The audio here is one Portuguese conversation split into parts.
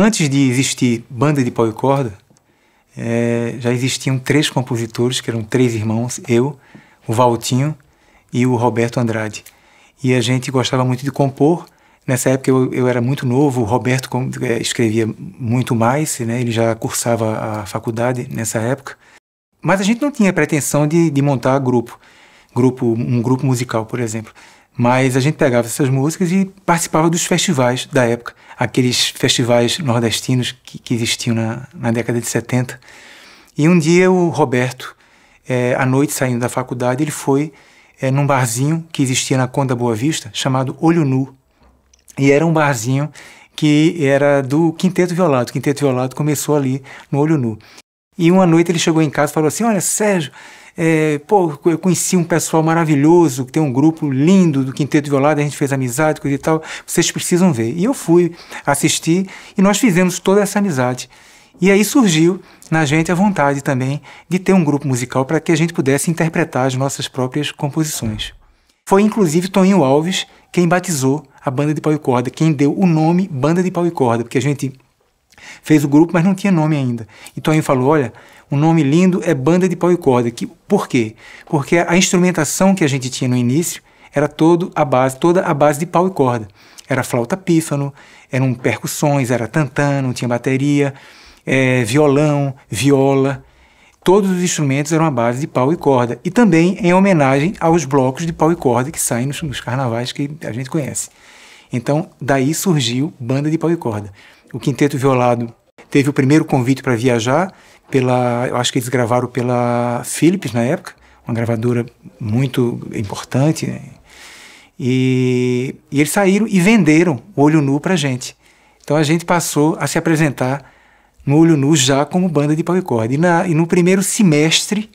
Antes de existir banda de pau e corda, é, já existiam três compositores, que eram três irmãos, eu, o Valtinho e o Roberto Andrade. E a gente gostava muito de compor. Nessa época eu, eu era muito novo, o Roberto é, escrevia muito mais, né? ele já cursava a faculdade nessa época. Mas a gente não tinha pretensão de, de montar grupo, grupo, um grupo musical, por exemplo. Mas a gente pegava essas músicas e participava dos festivais da época, aqueles festivais nordestinos que, que existiam na, na, década de 70. E um dia o Roberto, é, à noite saindo da faculdade, ele foi é, num barzinho que existia na Conda Boa Vista, chamado Olho Nu. E era um barzinho que era do Quinteto Violado. O Quinteto Violado começou ali no Olho Nu. E uma noite ele chegou em casa e falou assim: Olha, Sérgio, é, pô, eu conheci um pessoal maravilhoso, que tem um grupo lindo do Quinteto Violado, a gente fez amizade, coisa e tal, vocês precisam ver. E eu fui assistir e nós fizemos toda essa amizade. E aí surgiu na gente a vontade também de ter um grupo musical para que a gente pudesse interpretar as nossas próprias composições. Foi inclusive Toninho Alves quem batizou a banda de pau e corda, quem deu o nome Banda de Pau e Corda, porque a gente Fez o grupo, mas não tinha nome ainda. E Toinho falou: olha, um nome lindo é banda de pau e corda. Que, por quê? Porque a instrumentação que a gente tinha no início era todo a base, toda a base de pau e corda. Era flauta pífano, eram percussões, era tantã, não tinha bateria, é, violão, viola. Todos os instrumentos eram a base de pau e corda. E também em homenagem aos blocos de pau e corda que saem nos, nos carnavais que a gente conhece. Então, daí surgiu banda de pau e corda o Quinteto Violado teve o primeiro convite para viajar pela, eu acho que eles gravaram pela Philips na época, uma gravadora muito importante, né? e, e, eles saíram e venderam Olho Nu para gente. Então a gente passou a se apresentar no Olho Nu já como banda de pau e corda. E, na, e no primeiro semestre,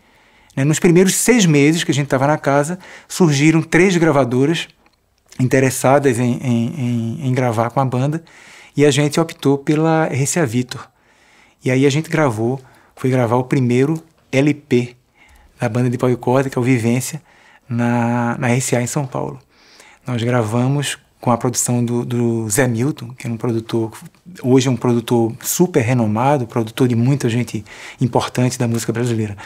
né, nos primeiros seis meses que a gente estava na casa, surgiram três gravadoras interessadas em, em, em, em gravar com a banda. E a gente optou pela RCA Victor. E aí a gente gravou, foi gravar o primeiro LP da banda de policórdia, que é o Vivência, na, na RCA em São Paulo. Nós gravamos com a produção do, do, Zé Milton, que é um produtor, hoje é um produtor super renomado, produtor de muita gente importante da música brasileira.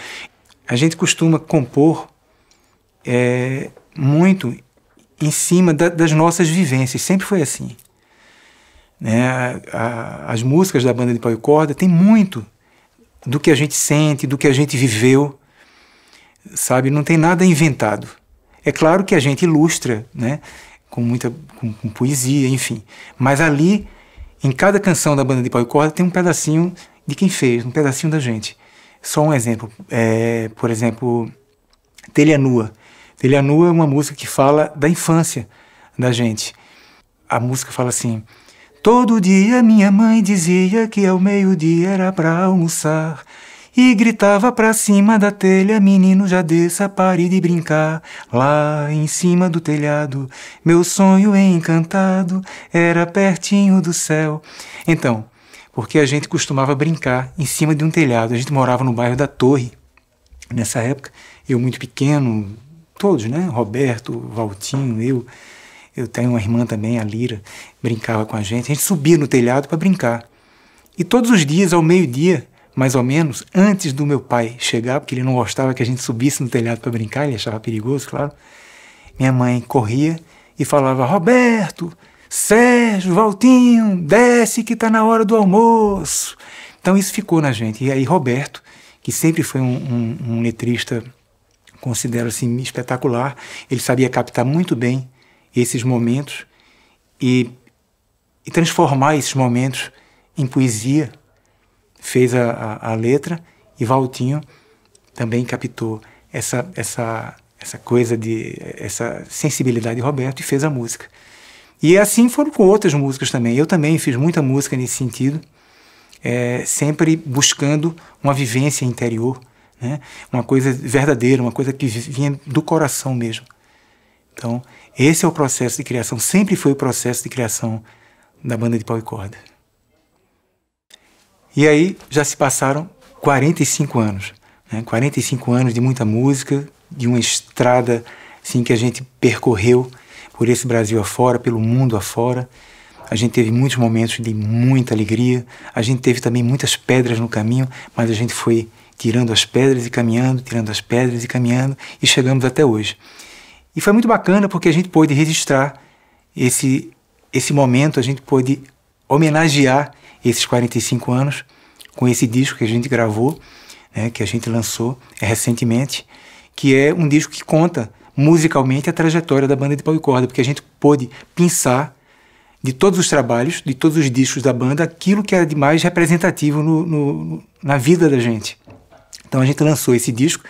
A gente costuma compor é, muito em cima da, das nossas vivências, sempre foi assim né, a, as músicas da banda de pau e corda, tem muito do que a gente sente, do que a gente viveu, sabe? Não tem nada inventado. É claro que a gente ilustra, né? Com muita com, com poesia, enfim. Mas ali, em cada canção da banda de pau e corda, tem um pedacinho de quem fez, um pedacinho da gente. Só um exemplo, é, por exemplo, Telha Nua. Telha Nua é uma música que fala da infância da gente. A música fala assim: Todo dia minha mãe dizia que ao meio-dia era para almoçar. E gritava pra cima da telha, menino já desça, pare de brincar. Lá em cima do telhado, meu sonho encantado era pertinho do céu. Então, porque a gente costumava brincar em cima de um telhado. A gente morava no bairro da Torre, nessa época, eu muito pequeno, todos, né? Roberto, Valtinho, eu eu tenho uma irmã também, a Lira, brincava com a gente. A gente subia no telhado para brincar. E todos os dias, ao meio-dia, mais ou menos, antes do meu pai chegar, porque ele não gostava que a gente subisse no telhado para brincar, ele achava perigoso, claro. Minha mãe corria e falava: Roberto, Sérgio, Valtinho, desce que está na hora do almoço. Então isso ficou na gente. E aí, Roberto, que sempre foi um, um, um letrista, considero assim, espetacular, ele sabia captar muito bem esses momentos e, e transformar esses momentos em poesia. Fez a, a, a letra e Valtinho também captou essa, essa, essa coisa de essa sensibilidade de Roberto e fez a música. E assim foram com outras músicas também. Eu também fiz muita música nesse sentido, é, sempre buscando uma vivência interior, né? uma coisa verdadeira, uma coisa que vinha do coração mesmo. Então, esse é o processo de criação, sempre foi o processo de criação da banda de pau e corda. E aí já se passaram 45 anos. Né? 45 anos de muita música, de uma estrada assim, que a gente percorreu por esse Brasil afora, pelo mundo afora. A gente teve muitos momentos de muita alegria, a gente teve também muitas pedras no caminho, mas a gente foi tirando as pedras e caminhando, tirando as pedras e caminhando, e chegamos até hoje. E foi muito bacana porque a gente pôde registrar esse, esse momento, a gente pôde homenagear esses 45 anos com esse disco que a gente gravou, né, que a gente lançou recentemente, que é um disco que conta musicalmente a trajetória da banda de pau e corda, porque a gente pôde pensar de todos os trabalhos, de todos os discos da banda, aquilo que era de mais representativo no, no, na vida da gente. Então a gente lançou esse disco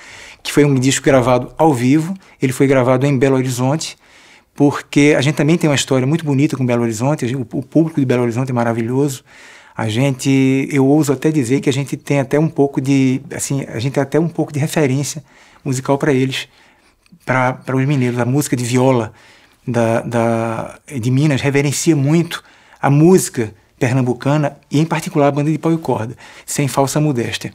que foi um disco gravado ao vivo. Ele foi gravado em Belo Horizonte, porque a gente também tem uma história muito bonita com Belo Horizonte. Gente, o público de Belo Horizonte é maravilhoso. A gente, eu ouso até dizer que a gente tem até um pouco de, assim, a gente tem até um pouco de referência musical para eles, para os mineiros. A música de viola da, da, de Minas reverencia muito a música pernambucana e, em particular, a banda de pau e corda, sem falsa modéstia.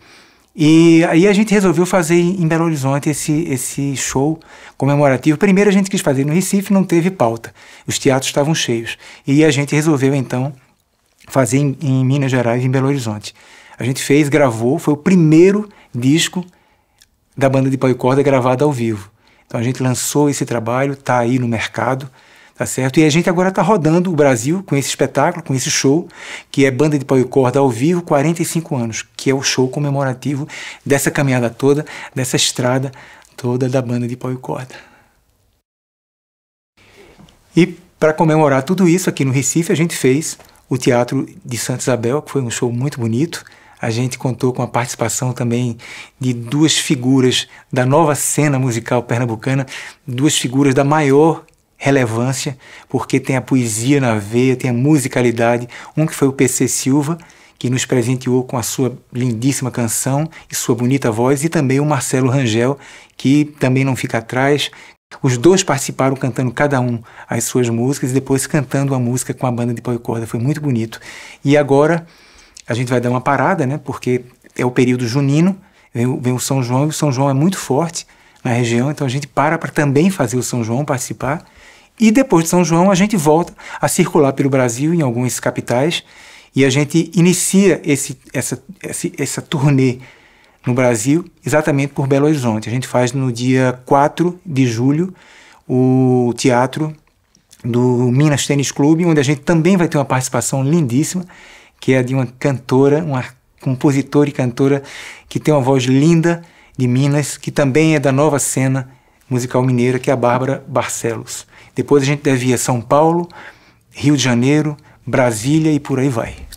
E aí a gente resolveu fazer em Belo Horizonte esse, esse show comemorativo. Primeiro a gente quis fazer no Recife, não teve pauta. Os teatros estavam cheios. E a gente resolveu então fazer em, em Minas Gerais, em Belo Horizonte. A gente fez, gravou, foi o primeiro disco da banda de pau e corda gravado ao vivo. Então a gente lançou esse trabalho, está aí no mercado. Tá certo? E a gente agora está rodando o Brasil com esse espetáculo, com esse show, que é Banda de Pau e Corda ao vivo, 45 anos, que é o show comemorativo dessa caminhada toda, dessa estrada toda da Banda de Pau e Corda. E para comemorar tudo isso aqui no Recife, a gente fez o Teatro de Santa Isabel, que foi um show muito bonito. A gente contou com a participação também de duas figuras da nova cena musical pernambucana, duas figuras da maior relevância, porque tem a poesia na veia, tem a musicalidade. Um que foi o PC Silva, que nos presenteou com a sua lindíssima canção e sua bonita voz, e também o Marcelo Rangel, que também não fica atrás. Os dois participaram cantando cada um as suas músicas e depois cantando a música com a banda de pau e corda. Foi muito bonito. E agora a gente vai dar uma parada, né? Porque é o período junino, vem, vem o São João, e o São João é muito forte na região, então a gente para para também fazer o São João participar. E depois de São João, a gente volta a circular pelo Brasil, em algumas capitais, e a gente inicia esse, essa, esse, essa turnê no Brasil, exatamente por Belo Horizonte. A gente faz no dia 4 de julho o teatro do Minas Tênis Clube, onde a gente também vai ter uma participação lindíssima, que é de uma cantora, uma compositora e cantora que tem uma voz linda de Minas, que também é da nova cena musical mineira, que é a Bárbara Barcelos. Depois a gente devia São Paulo, Rio de Janeiro, Brasília e por aí vai.